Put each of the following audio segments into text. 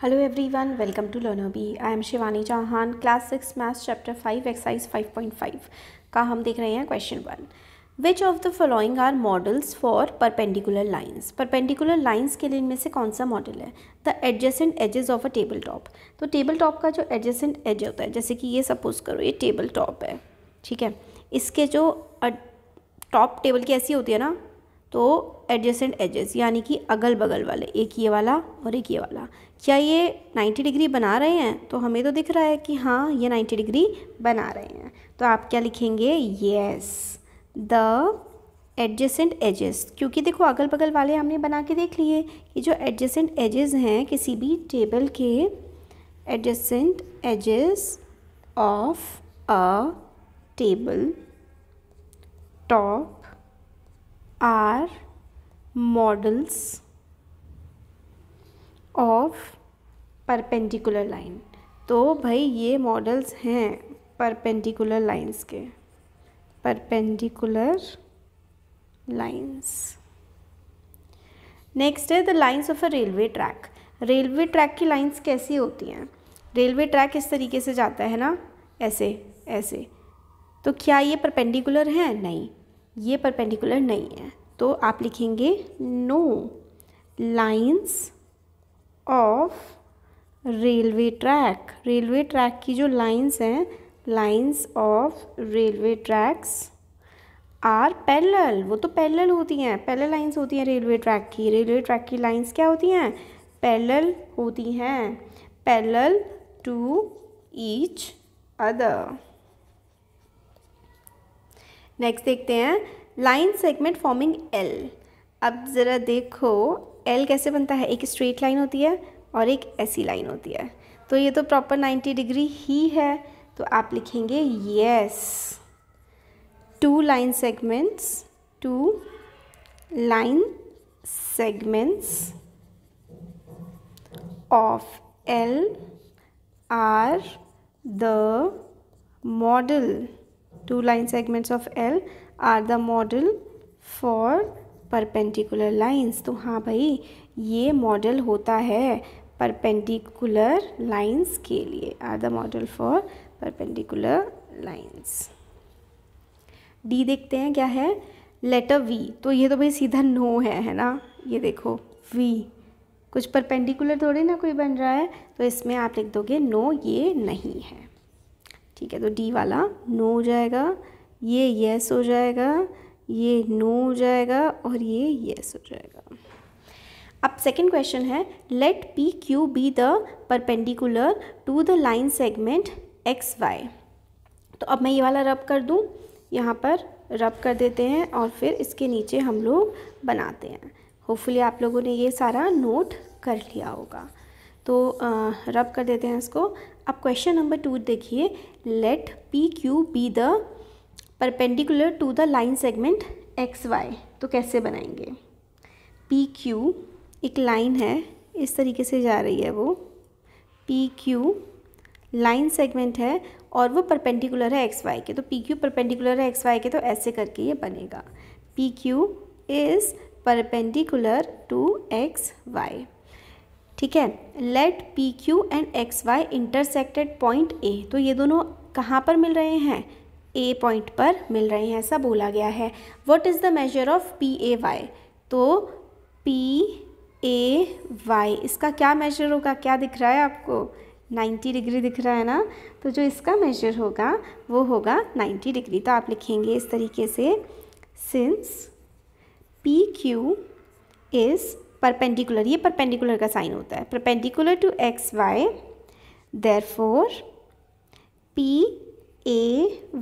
hello everyone welcome to Learnobi I am Shivani Chauhan class six maths chapter five exercise five point five का हम देख रहे हैं question one which of the following are models for perpendicular lines perpendicular lines के लिए इनमें से कौन सा मॉडल है the adjacent edges of a table top तो टेबल टॉप का जो एडजेसेंट एज होता है जैसे कि ये सपोज करो ये टेबल टॉप है ठीक है इसके जो टॉप टेबल की ऐसी होती है ना तो एडजेसेंट एजेस यानी कि अगल बगल वाले एक ये वाला और एक ये वाला क्या ये 90 डिग्री बना रहे हैं तो हमें तो दिख रहा है कि हाँ ये 90 डिग्री बना रहे हैं तो आप क्या लिखेंगे येस द एडजेसेंट एजेस क्योंकि देखो अगल बगल वाले हमने बना के देख लिए कि जो एडजेसेंट एजेस हैं किसी भी टेबल के adjacent edges of a table top are models of perpendicular line तो भाई ये मॉडल्स हैं परपेंडिकुलर लाइंस के परपेंडिकुलर लाइंस नेक्स्ट है the lines of a railway track railway track की लाइंस कैसी होती हैं रेलवे ट्रैक इस तरीके से जाता है ना ऐसे ऐसे तो क्या ये परपेंडिकुलर हैं नहीं ये परपेंडिकुलर नहीं है तो आप लिखेंगे no lines of railway track railway track की जो लाइंस हैं lines of railway tracks are parallel वो तो पैरेलल होती हैं पैरेलल लाइंस होती हैं रेलवे ट्रैक की रेलवे ट्रैक की लाइंस क्या होती हैं पैरेलल होती हैं parallel to each other next देखते हैं लाइन सेगमेंट फॉर्मिंग एल अब ज़रा देखो एल कैसे बनता है एक स्ट्रेट लाइन होती है और एक ऐसी लाइन होती है तो ये तो प्रॉपर 90 डिग्री ही है तो आप लिखेंगे yes two line segments two line segments of L are the model two line segments of L are the model for perpendicular lines तो हाँ भाई ये model होता है perpendicular lines के लिए are the model for perpendicular lines D देखते हैं क्या है letter V तो ये तो भाई सीधा नो है है ना ये देखो V कुछ परपेंडिकुलर थोड़े ना कोई बन रहा है तो इसमें आप लिख दोगे नो ये नहीं है ठीक है तो डी वाला नो हो जाएगा ये येस हो जाएगा ये नो हो जाएगा और ये येस हो जाएगा अब सेकेंड क्वेश्चन है let P Q be the perpendicular to the line segment X Y तो अब मैं ये वाला रब कर दूँ यहाँ पर रब कर देते हैं और फिर इसके नीचे हम लोग बनाते हैं होपफुली आप लोगों ने ये सारा नोट कर लिया होगा तो रब कर देते हैं इसको अब क्वेश्चन नंबर टू देखिए let P Q be the perpendicular to the line segment X Y तो कैसे बनाएंगे पी क्यू एक लाइन है इस तरीके से जा रही है वो पी क्यू लाइन सेगमेंट है और वो परपेंडिकुलर है एक्स वाई के तो पी क्यू परपेंडिकुलर है एक्स वाई के तो ऐसे करके ये बनेगा P Q is perpendicular to X Y ठीक है let P Q and X Y intersected point A तो ये दोनों कहाँ पर मिल रहे हैं ए पॉइंट पर मिल रहे हैं ऐसा बोला गया है what is the measure of P A Y तो पी ए वाई इसका क्या मेजर होगा क्या दिख रहा है आपको 90 डिग्री दिख रहा है ना तो जो इसका मेजर होगा वो होगा 90 डिग्री तो आप लिखेंगे इस तरीके से since P Q is perpendicular ये परपेंडिकुलर का साइन होता है perpendicular to X Y therefore P A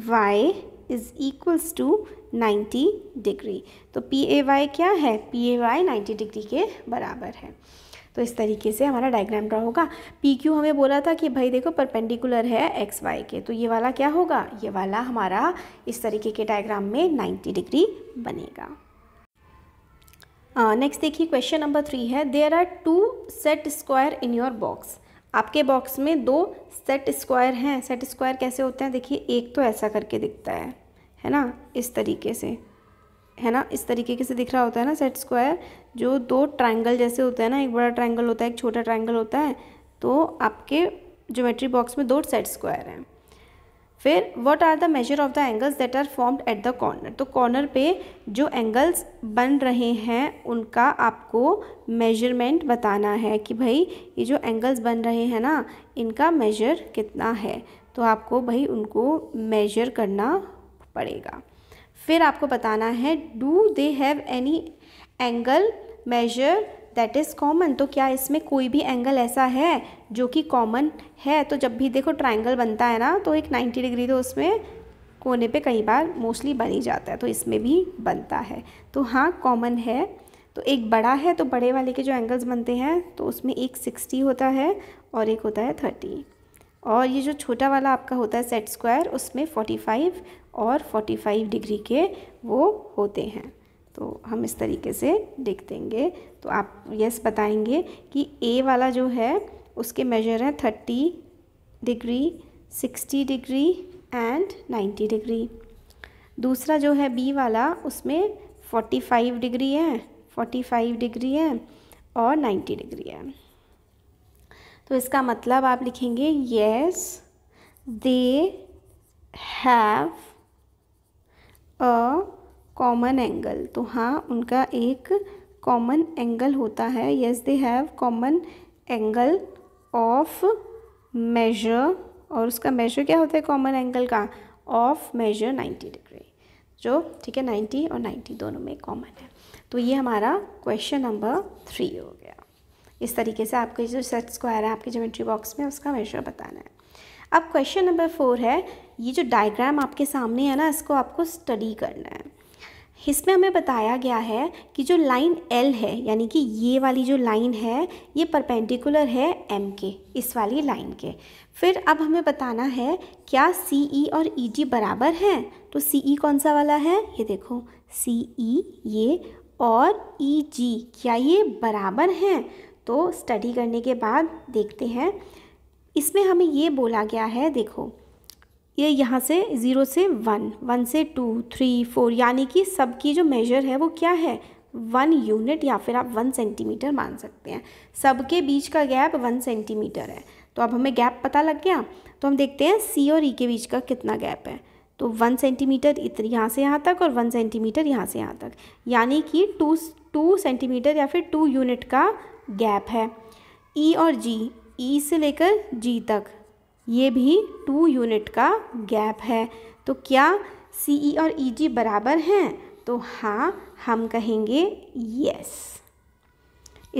Y is equals to ninety degree तो पी ए वाई क्या है P A Y ninety degree के बराबर है तो इस तरीके से हमारा डायग्राम ड्रा होगा पी क्यू हमें बोला था कि भाई देखो परपेंडिकुलर है एक्स वाई के तो ये वाला क्या होगा ये वाला हमारा इस तरीके के डायग्राम में नाइन्टी डिग्री बनेगा नेक्स्ट हाँ, देखिए क्वेश्चन नंबर थ्री है there are two set square in your box आपके बॉक्स में दो सेट स्क्वायर हैं सेट स्क्वायर कैसे होते हैं देखिए एक तो ऐसा करके दिखता है है ना इस तरीके से है ना इस तरीके से दिख रहा होता है ना सेट स्क्वायर जो दो ट्रायंगल जैसे होते हैं ना एक बड़ा ट्रायंगल होता है एक छोटा ट्रायंगल होता है तो आपके ज्योमेट्री बॉक्स में दो सेट स्क्वायर हैं फिर what are the measure of the angles that are formed at the corner तो कॉर्नर पे जो एंगल्स बन रहे हैं उनका आपको मेजरमेंट बताना है कि भाई ये जो एंगल्स बन रहे हैं ना इनका मेजर कितना है तो आपको भाई उनको मेजर करना पड़ेगा फिर आपको बताना है do they have any angle measure that is common तो क्या इसमें कोई भी एंगल ऐसा है जो कि कॉमन है तो जब भी देखो ट्राइंगल बनता है ना तो एक नाइन्टी डिग्री तो उसमें कोने पे कई बार मोस्टली बन ही जाता है तो इसमें भी बनता है तो हाँ कॉमन है तो एक बड़ा है तो बड़े वाले के जो एंगल्स बनते हैं तो उसमें एक सिक्सटी होता है और एक होता है थर्टी और ये जो छोटा वाला आपका होता है सेट स्क्वायर उसमें फोर्टी फाइव और फोर्टी फाइव डिग्री के वो होते हैं तो हम इस तरीके से देख देंगे तो आप यस बताएंगे कि ए वाला जो है उसके मेजर हैं thirty degree sixty degree and ninety degree दूसरा जो है बी वाला उसमें फोर्टी फाइव डिग्री है फोर्टी फाइव डिग्री है और नाइन्टी डिग्री है तो इसका मतलब आप लिखेंगे yes they have a common angle तो हाँ उनका एक कॉमन एंगल होता है yes they have common angle of measure और उसका मेजर क्या होता है कॉमन एंगल का ऑफ मेजर नाइन्टी डिग्री जो ठीक है नाइन्टी और नाइन्टी दोनों में कॉमन है तो ये हमारा क्वेश्चन नंबर थ्री हो गया इस तरीके से आपके जो सेट स्क्वायर है आपके ज्योमेट्री बॉक्स में उसका मेजर बताना है अब क्वेश्चन नंबर फोर है ये जो डायग्राम आपके सामने है ना इसको आपको स्टडी करना है इसमें हमें बताया गया है कि जो लाइन एल है यानी कि ये वाली जो लाइन है ये परपेंडिकुलर है एम के इस वाली लाइन के फिर अब हमें बताना है क्या सी ई e और ई e जी बराबर हैं तो सी ई e कौन सा वाला है ये देखो सी ई ये और ई जी क्या ये बराबर हैं तो स्टडी करने के बाद देखते हैं इसमें हमें ये बोला गया है देखो ये यहाँ से ज़ीरो से वन वन से टू थ्री फोर यानी कि सबकी जो मेजर है वो क्या है वन यूनिट या फिर आप वन सेंटीमीटर मान सकते हैं सबके बीच का गैप वन सेंटीमीटर है तो अब हमें गैप पता लग गया तो हम देखते हैं सी और ई e के बीच का कितना गैप है तो वन सेंटीमीटर इतने यहाँ से यहाँ तक और वन सेंटीमीटर यहाँ से यहाँ तक यानी कि टू टू सेंटीमीटर या फिर टू यूनिट का गैप है ई e और जी ई e से लेकर जी तक ये भी टू यूनिट का गैप है तो क्या सी ई e और ई e जी बराबर हैं तो हाँ हम कहेंगे यस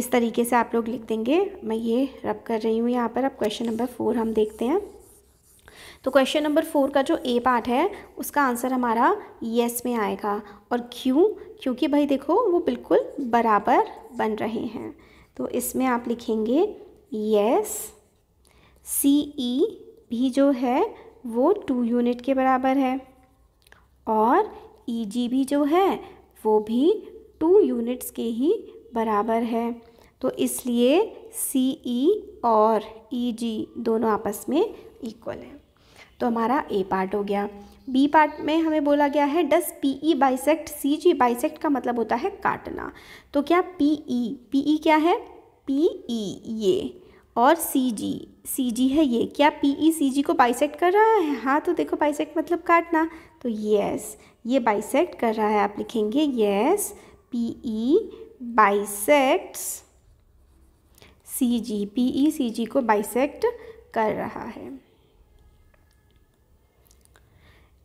इस तरीके से आप लोग लिख देंगे मैं ये रब कर रही हूँ यहाँ पर अब क्वेश्चन नंबर फोर हम देखते हैं तो क्वेश्चन नंबर फोर का जो ए पार्ट है उसका आंसर हमारा यस में आएगा और क्यों क्योंकि भाई देखो वो बिल्कुल बराबर बन रहे हैं तो इसमें आप लिखेंगे यस सी ई e भी जो है वो टू यूनिट के बराबर है और ई e जी भी जो है वो भी टू यूनिट्स के ही बराबर है तो इसलिए सी ई e और ई जी दोनों आपस में इक्वल है तो हमारा ए पार्ट हो गया बी पार्ट में हमें बोला गया है does P E bisect C G bisect का मतलब होता है काटना तो क्या पी ई पी ई क्या है पी ई ये और सी जी सी जी है ये क्या पी ई सी जी को बाइसेक्ट कर रहा है हाँ तो देखो बाइसेक्ट मतलब काटना तो येस ये बाइसेक्ट कर रहा है आप लिखेंगे yes P E bisects C G P E C G को बाइसेक्ट कर रहा है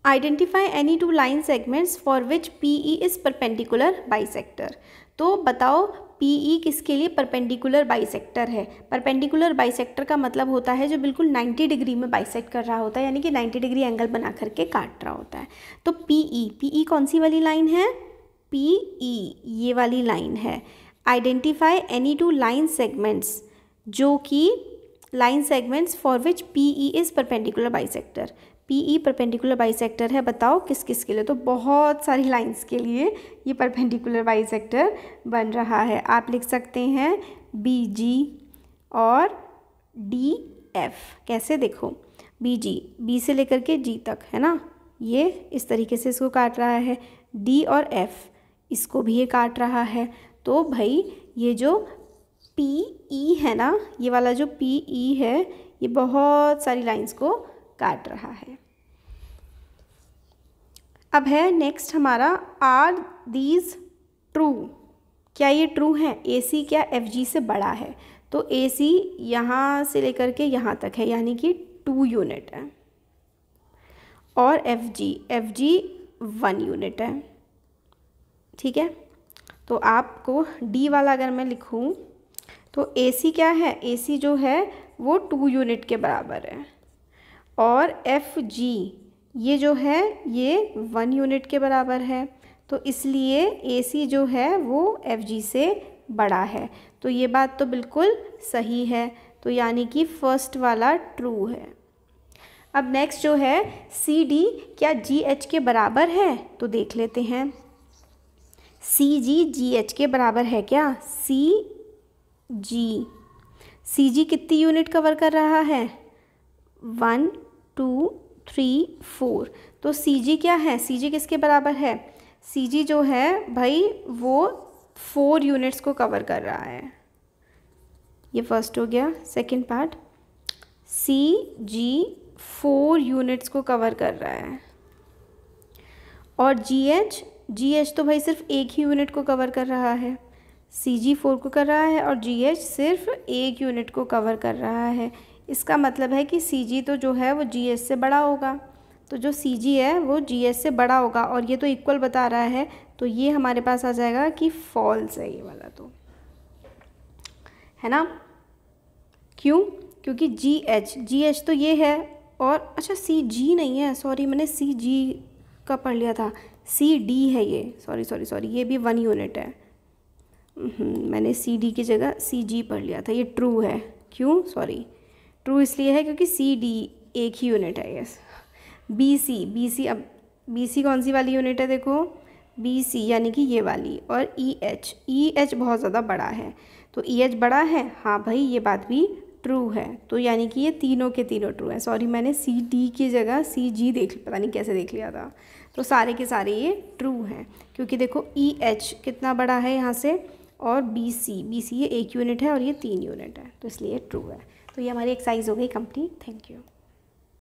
identify any two line segments for which P E is perpendicular bisector तो बताओ पी ई e किसके लिए परपेंडिकुलर बाइसेक्टर है परपेंडिकुलर बाइसेक्टर का मतलब होता है जो बिल्कुल 90 डिग्री में बाइसेक्ट कर रहा होता है यानी कि 90 डिग्री एंगल बना करके काट रहा होता है तो पी ई पी ई कौन सी वाली लाइन है पी ई e, ये वाली लाइन है identify any two line segments जो कि line segments for which P E is perpendicular bisector P E perpendicular bisector है बताओ किस किस के लिए तो बहुत सारी लाइंस के लिए ये परपेंडिकुलर बाइसेक्टर बन रहा है आप लिख सकते हैं बी जी और डी एफ कैसे देखो बी जी बी से लेकर के जी तक है ना ये इस तरीके से इसको काट रहा है डी और एफ इसको भी ये काट रहा है तो भाई ये जो पी ई e है ना ये वाला जो पी ई e है ये बहुत सारी लाइंस को काट रहा है अब है नेक्स्ट हमारा आर दीज ट्रू क्या ये ट्रू है ए सी क्या एफ जी से बड़ा है तो ए सी यहाँ से लेकर के यहाँ तक है यानी कि टू यूनिट है और F G F G one unit है ठीक है तो आपको डी वाला अगर मैं लिखूँ तो ए सी क्या है ए सी जो है वो टू यूनिट के बराबर है और एफ जी ये जो है ये वन यूनिट के बराबर है तो इसलिए ए सी जो है वो एफ जी से बड़ा है तो ये बात तो बिल्कुल सही है तो यानी कि फर्स्ट वाला ट्रू है अब नेक्स्ट जो है सी डी क्या जी एच के बराबर है तो देख लेते हैं सी जी जी एच के बराबर है क्या सी जी सी जी कितनी यूनिट कवर कर रहा है वन टू थ्री फोर तो सी जी क्या है सी जी किसके बराबर है सी जी जो है भाई वो फोर यूनिट्स को कवर कर रहा है ये फर्स्ट हो गया second part C G four units को कवर कर रहा है और जी एच जी एच तो भाई सिर्फ एक ही यूनिट को कवर कर रहा है सी जी फोर को कर रहा है और जी एच सिर्फ एक यूनिट को कवर कर रहा है इसका मतलब है कि सी जी तो जो है वो जी एस से बड़ा होगा तो जो सी जी है वो जी एस से बड़ा होगा और ये तो इक्वल बता रहा है तो ये हमारे पास आ जाएगा कि फॉल्स है ये वाला तो है ना क्यों क्योंकि जी एच जी एच तो ये है और अच्छा सी जी नहीं है सॉरी मैंने सी जी का पढ़ लिया था सी डी है ये सॉरी सॉरी सॉरी ये भी वन यूनिट है हम्म, मैंने सी डी की जगह सी जी पढ़ लिया था ये ट्रू है क्यों सॉरी ट्रू इसलिए है क्योंकि सी डी एक ही यूनिट है yes B C B C अब बी सी कौन सी वाली यूनिट है देखो बी सी यानी कि ये वाली और ई एच ई एच बहुत ज़्यादा बड़ा है तो ई e, एच बड़ा है हाँ भाई ये बात भी ट्रू है तो यानी कि ये तीनों के तीनों ट्रू हैं सॉरी मैंने सी डी की जगह सी जी देख पता नहीं कैसे देख लिया था तो सारे के सारे ये ट्रू हैं क्योंकि देखो ई e, एच कितना बड़ा है यहाँ से और बी सी बी सी ये एक यूनिट है और ये तीन यूनिट है तो इसलिए ट्रू है तो ये हमारी साइज़ हो गई कंप्लीट थैंक यू